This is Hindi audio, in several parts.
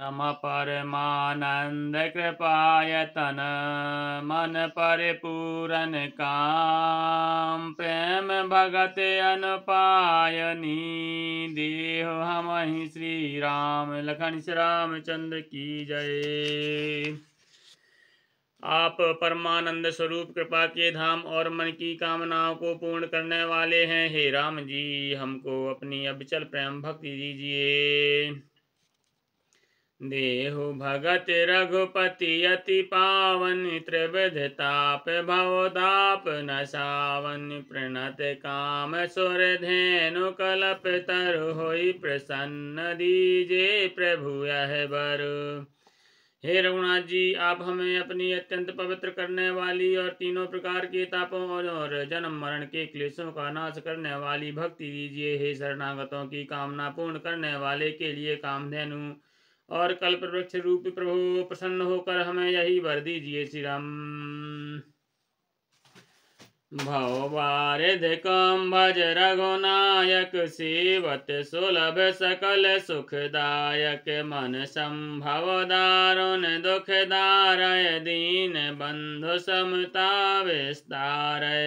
रम परमानंद कृपायतन मन परिपूरन काम प्रेम भगत अनुपायनी देह हम ही श्री राम लखन श्री रामचंद्र की जय आप परमानंद स्वरूप कृपा के धाम और मन की कामनाओं को पूर्ण करने वाले हैं हे राम जी हमको अपनी अविचल प्रेम भक्ति दीजिए देहु भगत रघुपति अति पावन त्रिविध ताप भवदाप सावन प्रणत काम सुर धेनु कलप तरु होई प्रसन्न दीजे प्रभु यह बर हे रघुनाथ जी आप हमें अपनी अत्यंत पवित्र करने वाली और तीनों प्रकार के तापों और जन्म मरण के क्लेशों का नाश करने वाली भक्ति दीजिए हे शरणागतों की कामना पूर्ण करने वाले के लिए कामधेनु और कल्प वृक्ष रूप प्रभु प्रसन्न होकर हमें यही भर दीजिए श्री राम भवबारिध कम भज रघुनायक सेवत सुलभ सकल सुखदायक मन संभव दारुण दुख दारय दीन बंधु समता विस्तारय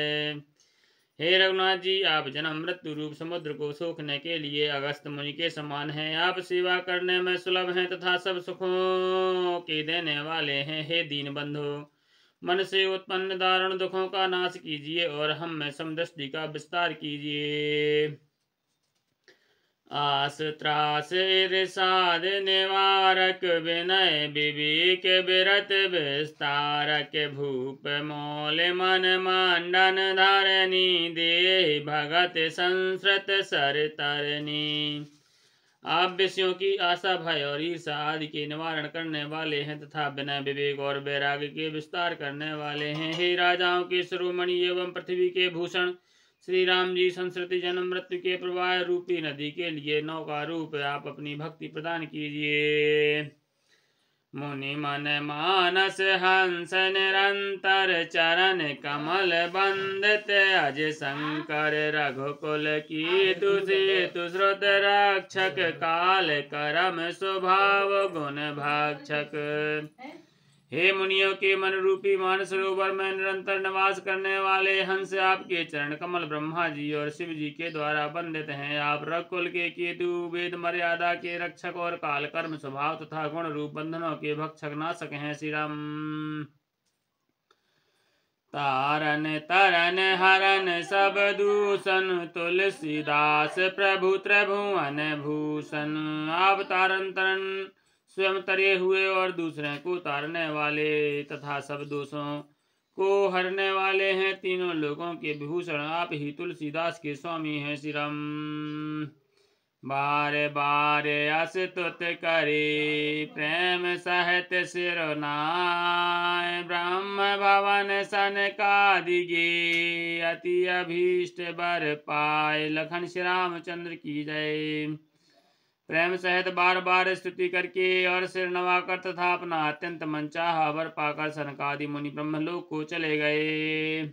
हे रघुनाथ जी आप जन्म मृत्यु रूप समुद्र को सोखने के लिए अगस्त मुनि के समान हैं आप सेवा करने में सुलभ हैं तथा सब सुखों के देने वाले हैं हे दीन बंधो मन से उत्पन्न दारुण दुखों का नाश कीजिए और हम में समदृष्टि का विस्तार कीजिए त्रास साध निवारक विनय विवेक विरत विस्तारक भूप मोल मन मंडन धारणी दे भगत संस्रत सर तरणी आप विषयों की आशा भय और ईर्षा आदि के निवारण करने वाले हैं तथा विनय विवेक और वैराग्य के विस्तार करने वाले हैं हे राजाओं के शिरोमणि एवं पृथ्वी के भूषण श्री राम जी संस्कृति जन्म मृत्यु के प्रवाह रूपी नदी के लिए नौका रूप आप अपनी भक्ति प्रदान कीजिए मुनि मन मानस हंस निरंतर चरण कमल बंदित अज शंकर रघुकुल की तुझे तुश्रुत रक्षक काल करम स्वभाव गुण भक्षक हे मुनियों के मन रूपी सरोवर में निरंतर निवास करने वाले हंस आपके चरण कमल ब्रह्मा जी और शिव जी के द्वारा बंधित हैं आप रकुल के केतु वेद मर्यादा के रक्षक और काल कर्म स्वभाव तथा गुण रूप बंधनों के भक्षक नाशक हैं श्री राम तारन तरन हरन सब दूषण तुलसीदास प्रभु त्रिभुवन भूषण आप तारन तरन स्वयं तरे हुए और दूसरे को उतारने वाले तथा सब दोषों को हरने वाले हैं तीनों लोगों के विभूषण आप ही तुलसीदास के स्वामी हैं श्रीराम बारे बारे तुत करे प्रेम सिर नाय ब्रह्म भवन सन का दिगे अति अभीष्ट बर पाए लखन श्री रामचंद्र की जय प्रेम सहित बार बार स्तुति करके और सिर नवाकर तथा अपना अत्यंत मनचा हावर पाकर सनकादि मुनि ब्रह्मलोक को चले गए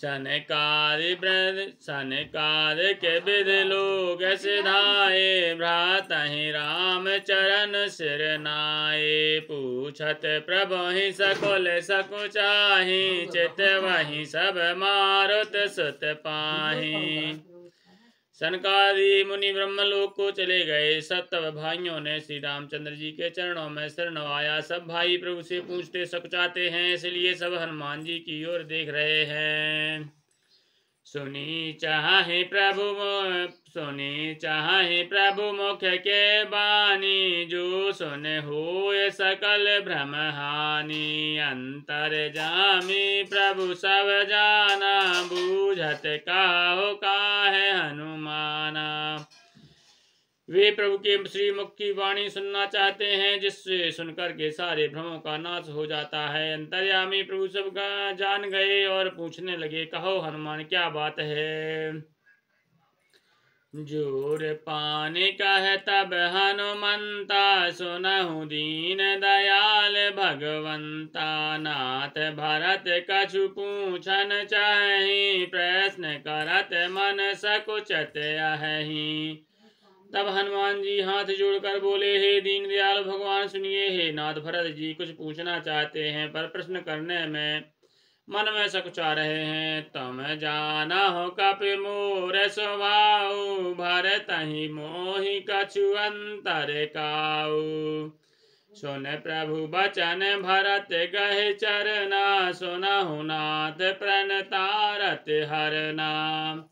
सनकादि सनकाद के बिद लोग सिधाए भ्रात ही राम चरण सिर नाये पूछत प्रभु ही सकुल सकुचाही चित वही सब मारुत सुत पाही सनकादि मुनि ब्रह्मलोक को चले गए सत्तव भाइयों ने श्री रामचंद्र जी के चरणों में शरण आया सब भाई प्रभु से पूछते सकुचाते हैं इसलिए सब हनुमान जी की ओर देख रहे हैं सुनी चाहे प्रभु सुनी चाह प्रभु मुख के बानी जो सुन हुए सकल भ्रम हानि अंतर जामी प्रभु सब जाना बूझत का हो का है हनुमाना वे प्रभु के श्री मुख की वाणी सुनना चाहते हैं जिससे सुनकर के सारे भ्रमों का नाश हो जाता है अंतर्यामी प्रभु सब जान गए और पूछने लगे कहो हनुमान क्या बात है जोर पानी तब हनुमंता सुनहु दीन दयाल भगवंता नाथ भरत कछु पूछन चाही प्रश्न करत मन सकुचत अहि तब हनुमान जी हाथ जोड़कर बोले हे दीन दयाल भगवान सुनिए हे नाथ भरत जी कुछ पूछना चाहते हैं पर प्रश्न करने में मन में सकुचा रहे हैं तुम जाना हो कप मोर स्वभाव भरत तही मोहि कछु अंतर काऊ सुन प्रभु बचन भरत गहे चरना सुना नाथ प्रण तारत हर नाम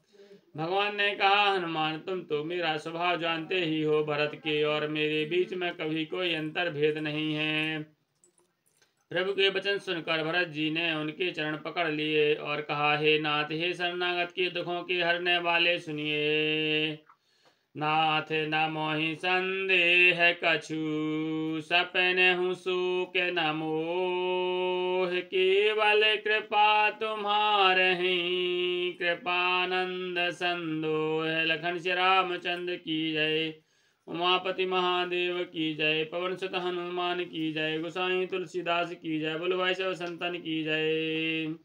भगवान ने कहा हनुमान तुम तो मेरा स्वभाव जानते ही हो भरत के और मेरे बीच में कभी कोई अंतर भेद नहीं है प्रभु के वचन सुनकर भरत जी ने उनके चरण पकड़ लिए और कहा हे नाथ हे शरणागत के दुखों के हरने वाले सुनिए नाथ न मोहि संदेह कछु सपन हूँ सुख मोह केवल कृपा तुम्हार ही कृपानंद संदोह लखन श्री रामचंद्र की जय उमापति महादेव की जय पवन सुत हनुमान की जय गोसाई तुलसीदास की जय बुलवाई सब संतन की जय